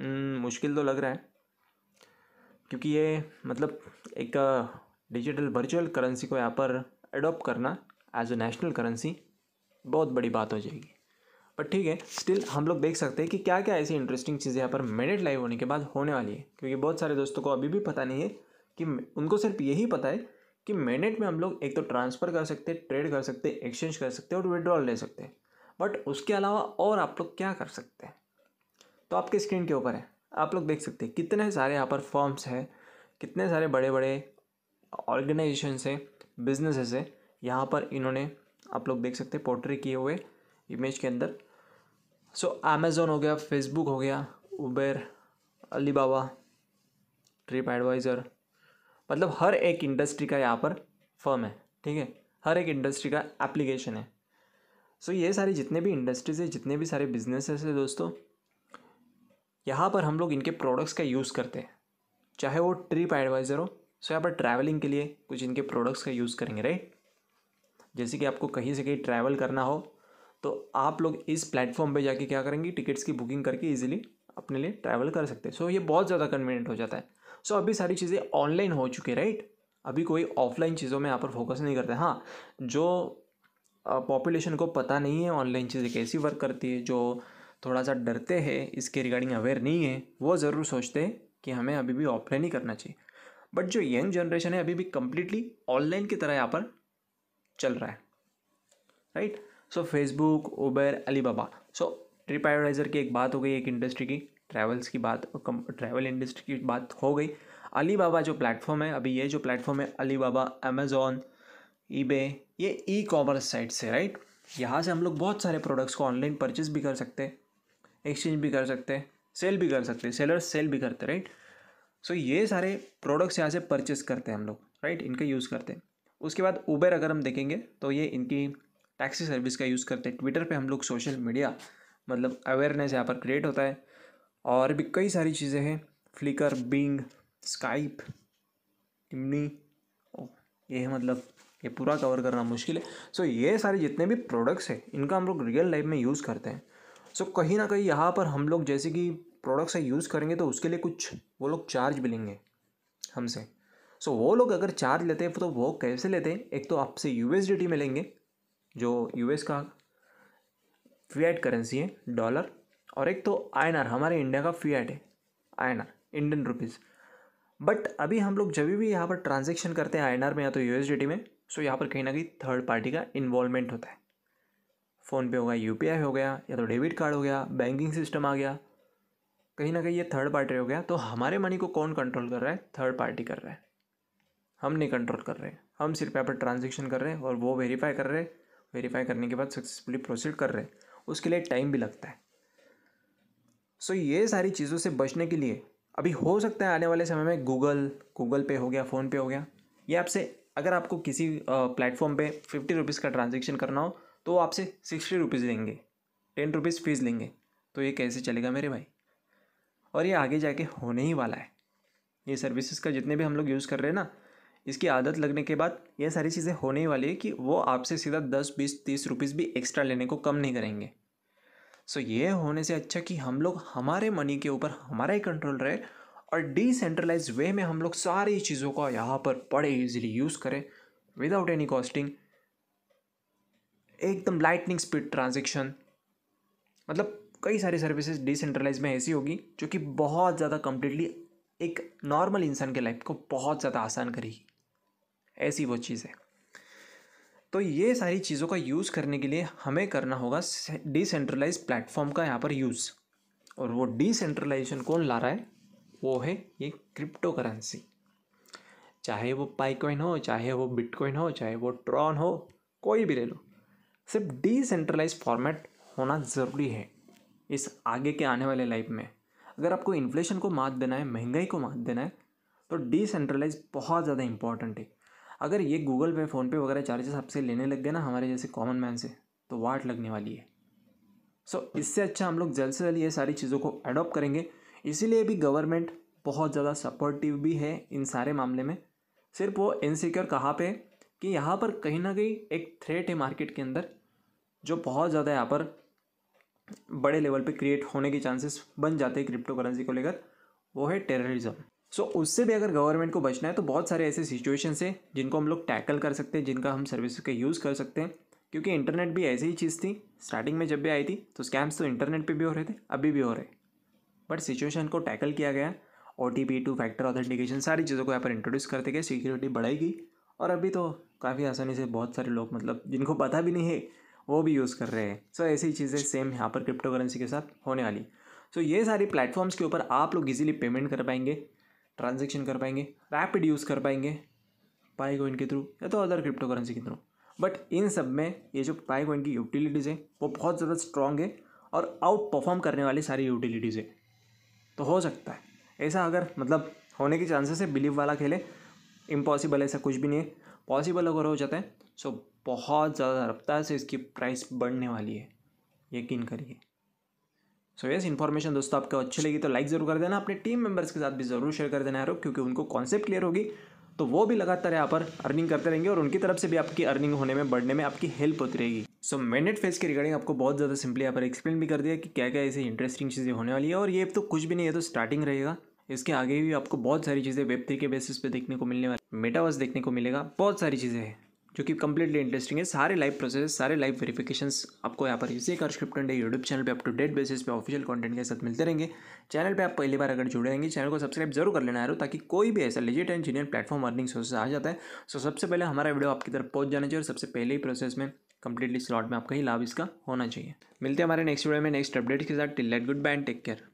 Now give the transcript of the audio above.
हम्म, मुश्किल तो लग रहा है क्योंकि ये मतलब एक डिजिटल वर्चुअल करेंसी को यहाँ पर अडोप्ट करना एज अ नेशनल करेंसी बहुत बड़ी बात हो जाएगी बट ठीक है स्टिल हम लोग देख सकते हैं कि क्या क्या ऐसी इंटरेस्टिंग चीज़ें यहाँ पर मेडिट लाइव होने के बाद होने वाली है क्योंकि बहुत सारे दोस्तों को अभी भी पता नहीं है कि उनको सिर्फ यही पता है कि मेनेट में हम लोग एक तो ट्रांसफ़र कर सकते हैं ट्रेड कर सकते हैं एक्सचेंज कर सकते हैं और विड्रॉल ले सकते हैं बट उसके अलावा और आप लोग क्या कर सकते हैं तो आपके स्क्रीन के ऊपर है आप लोग देख सकते हैं कितने सारे यहाँ पर फॉर्म्स हैं कितने सारे बड़े बड़े ऑर्गेनाइजेशन से बिजनेस है यहाँ पर इन्होंने आप लोग देख सकते हैं पोर्ट्री किए हुए इमेज के अंदर सो so, अमेज़ोन हो गया फेसबुक हो गया उबेर अलीबाबा ट्रिप एडवाइज़र मतलब हर एक इंडस्ट्री का यहाँ पर फर्म है ठीक है हर एक इंडस्ट्री का एप्लीकेशन है सो so, ये सारी जितने भी इंडस्ट्रीज है जितने भी सारे बिजनेसेस है दोस्तों यहाँ पर हम लोग इनके प्रोडक्ट्स का यूज़ करते हैं चाहे वो ट्रिप एडवाइज़र हो सो यहाँ पर ट्रैवलिंग के लिए कुछ इनके प्रोडक्ट्स का यूज़ करेंगे राइट जैसे कि आपको कहीं से कहीं ट्रैवल करना हो तो आप लोग इस प्लेटफॉर्म पे जाके क्या करेंगे टिकट्स की बुकिंग करके इजीली अपने लिए ट्रैवल कर सकते हैं सो ये बहुत ज़्यादा कन्वीनियंट हो जाता है सो अभी सारी चीज़ें ऑनलाइन हो चुकी है राइट अभी कोई ऑफलाइन चीज़ों में यहाँ पर फोकस नहीं करते हाँ जो पॉपुलेशन को पता नहीं है ऑनलाइन चीज़ें कैसी वर्क करती है जो थोड़ा सा डरते हैं इसके रिगार्डिंग अवेयर नहीं है वो ज़रूर सोचते हैं कि हमें अभी भी ऑफलाइन ही करना चाहिए बट जो यंग जनरेशन है अभी भी कम्प्लीटली ऑनलाइन की तरह यहाँ पर चल रहा है right so Facebook Uber Alibaba so TripAdvisor की एक बात हो गई एक इंडस्ट्री की ट्रैवल्स की बात ट्रैवल इंडस्ट्री की बात हो गई अली बाबा जो प्लेटफॉर्म है अभी ये जो प्लेटफॉर्म है अली बाबा अमेज़ोन ईबे ये ई कॉमर्स साइट से राइट यहाँ से हम लोग बहुत सारे प्रोडक्ट्स को ऑनलाइन परचेज भी कर सकते हैं एक्सचेंज भी कर सकते हैं सेल भी कर सकते हैं सेलर सेल भी करते राइट सो ये सारे प्रोडक्ट्स यहाँ से परचेस करते हैं हम लोग राइट इनका यूज़ करते हैं उसके बाद उबेर अगर हम देखेंगे तो ये इनकी टैक्सी सर्विस का यूज़ करते हैं ट्विटर पे हम लोग सोशल मीडिया मतलब अवेयरनेस यहाँ पर क्रिएट होता है और भी कई सारी चीज़ें हैं फ्लिकर बिंग स्काइप इमनी ये है मतलब ये पूरा कवर करना मुश्किल है सो so, ये सारे जितने भी प्रोडक्ट्स हैं इनका हम लोग रियल लाइफ में यूज़ करते हैं सो so, कहीं ना कहीं यहाँ पर हम लोग जैसे कि प्रोडक्ट्स यूज़ करेंगे तो उसके लिए कुछ वो लोग चार्ज भी लेंगे हमसे सो so, वो लोग अगर चार्ज लेते हैं तो वो कैसे लेते हैं एक तो आपसे यू एस में लेंगे जो यू एस का फीएट करेंसी है डॉलर और एक तो आई हमारे इंडिया का फीएट है आई इंडियन रुपीज़ बट अभी हम लोग जब भी यहाँ पर ट्रांजेक्शन करते हैं आई में या तो यू में सो यहाँ पर कहीं ना कहीं थर्ड पार्टी का इन्वॉल्वमेंट होता है फ़ोनपे हो गया यू हो गया या तो डेबिट कार्ड हो गया बैंकिंग सिस्टम आ गया कहीं ना कहीं ये थर्ड पार्टी हो गया तो हमारे मनी को कौन कंट्रोल कर रहा है थर्ड पार्टी कर रहा है हम नहीं कंट्रोल कर रहे हम सिर्फ यहाँ पर ट्रांजेक्शन कर रहे हैं और वो वेरीफाई कर रहे वेरीफाई करने के बाद सक्सेसफुली प्रोसीड कर रहे हैं उसके लिए टाइम भी लगता है सो so, ये सारी चीज़ों से बचने के लिए अभी हो सकता है आने वाले समय में गूगल गूगल पे हो गया फ़ोन पे हो गया ये आपसे अगर आपको किसी प्लेटफॉर्म पे फिफ्टी रुपीज़ का ट्रांजेक्शन करना हो तो आपसे सिक्सटी रुपीज़ लेंगे टेन रुपीज़ फ़ीस लेंगे तो ये कैसे चलेगा मेरे भाई और ये आगे जाके होने ही वाला है ये सर्विसेज का जितने भी हम लोग यूज़ कर रहे हैं ना इसकी आदत लगने के बाद ये सारी चीज़ें होने ही वाली है कि वो आपसे सीधा दस बीस तीस रुपीज़ भी एक्स्ट्रा लेने को कम नहीं करेंगे सो ये होने से अच्छा कि हम लोग हमारे मनी के ऊपर हमारा ही कंट्रोल रहे और डिसेंट्रलाइज वे में हम लोग सारी चीज़ों का यहाँ पर बड़े ईजिली यूज़ करें विदाउट एनी कॉस्टिंग एकदम लाइटनिंग स्पीड ट्रांजेक्शन मतलब कई सारी सर्विसेज डिसेंट्रलाइज में ऐसी होगी जो कि बहुत ज़्यादा कम्प्लीटली एक नॉर्मल इंसान के लाइफ को बहुत ज़्यादा आसान करेगी ऐसी वो चीज़ है तो ये सारी चीज़ों का यूज़ करने के लिए हमें करना होगा डिसेंट्रलाइज प्लेटफॉर्म का यहाँ पर यूज़ और वो डिसेंट्रलाइजेशन कौन ला रहा है वो है ये क्रिप्टो करेंसी चाहे वो पाइकॉइन हो चाहे वो बिटकॉइन हो चाहे वो ट्रॉन हो कोई भी ले लो सिर्फ डिसेंट्रलाइज फॉर्मेट होना ज़रूरी है इस आगे के आने वाले लाइफ में अगर आपको इन्फ्लेशन को मात देना है महंगाई को मात देना है तो डिसेंट्रलाइज बहुत ज़्यादा इंपॉर्टेंट है अगर ये गूगल पे फ़ोनपे वगैरह चार्जेस आपसे लेने लग गए ना हमारे जैसे कॉमन मैन से तो वाट लगने वाली है सो so, इससे अच्छा हम लोग जल्द से जल्द ये सारी चीज़ों को अडोप्ट करेंगे इसीलिए भी गवर्नमेंट बहुत ज़्यादा सपोर्टिव भी है इन सारे मामले में सिर्फ वो इनसिक्योर कहाँ पे कि यहाँ पर कहीं ना कहीं एक थ्रेट है मार्केट के अंदर जो बहुत ज़्यादा यहाँ पर बड़े लेवल पे क्रिएट होने के चांसेस बन जाते हैं क्रिप्टो करेंसी को लेकर वो है टेररिज्म सो so, उससे भी अगर गवर्नमेंट को बचना है तो बहुत सारे ऐसे सिचुएशंस हैं जिनको हम लोग टैकल कर सकते हैं जिनका हम सर्विस का यूज़ कर सकते हैं क्योंकि इंटरनेट भी ऐसी ही चीज़ थी स्टार्टिंग में जब भी आई थी तो स्कैम्स तो इंटरनेट पर भी हो रहे थे अभी भी हो रहे बट सिचुएशन को टैकल किया गया O T P two factor authentication सारी चीज़ों को यहाँ पर इंट्रोड्यूस करते गए सिक्योरिटी गई और अभी तो काफ़ी आसानी से बहुत सारे लोग मतलब जिनको पता भी नहीं है वो भी यूज़ कर रहे हैं सो ऐसी चीज़ें सेम यहाँ पर क्रिप्टो करेंसी के साथ होने वाली सो ये सारी प्लेटफॉर्म्स के ऊपर आप लोग इजीली पेमेंट कर पाएंगे ट्रांजेक्शन कर पाएंगे रैपिड यूज़ कर पाएंगे पाई कोइन के थ्रू या तो अदर क्रिप्टो करेंसी के थ्रू बट इन सब में ये जो पाई कोइन की यूटिलिटीज़ है वो बहुत ज़्यादा स्ट्रॉन्ग है और आउट परफॉर्म करने वाली सारी यूटिलिटीज़ है तो हो सकता है ऐसा अगर मतलब होने के चांसेस है बिलीव वाला खेले इम्पॉसिबल ऐसा कुछ भी नहीं है पॉसिबल अगर हो जाता है सो बहुत ज़्यादा रफ्तार से इसकी प्राइस बढ़ने वाली है यकीन करिए सो यस इन्फॉर्मेशन दोस्तों आपको अच्छी लगी तो लाइक ज़रूर कर देना अपने टीम मेंबर्स के साथ भी ज़रूर शेयर कर देना यार क्योंकि उनको कॉन्सेप्ट क्लियर होगी तो वो भी लगातार यहाँ पर अर्निंग करते रहेंगे और उनकी तरफ से भी आपकी अर्निंग होने में बढ़ने में आपकी हेल्प होती रहेगी सो मैनेट फेस के रिगार्डिंग आपको बहुत ज़्यादा सिंपली यहाँ पर एक्सप्लेन भी कर दिया कि क्या क्या ऐसी इंटरेस्टिंग चीज़ें होने वाली है और ये तो कुछ भी नहीं है तो स्टार्टिंग रहेगा इसके आगे भी आपको बहुत सारी चीज़ें वेब थ्री के बेसिस पे देखने को मिलने वाली मेटावर्स देखने को मिलेगा बहुत सारी चीज़ें हैं जो कि कम्प्लीटली इंटरेस्टिंग है सारे लाइव प्रोसेस सारे लाइव वेरिफिकेशन आपको यहाँ पर इसी कर स्क्रिप्ट डे यूट्यूब चैनल पर अप टू डेट बेसिस पे ऑफिशियल कंटेंट के साथ मिलते रहेंगे चैनल पर आप पहली बार अगर जुड़े रहेंगे चैनल को सब्सक्राइब जरूर कर लेना है ताकि कोई भी ऐसा legit and genuine platform earning source आ जाता है सो सबसे पहले हमारा वीडियो आपकी तरफ पहुँच जाना चाहिए और सबसे पहले ही प्रोसेस में कंप्लीटली स्लॉट में आपका ही लाभ इसका होना चाहिए मिलते हैं हमारे नेक्स्ट वीडियो में नेक्स्ट अपडेट के साथ till late good bye take care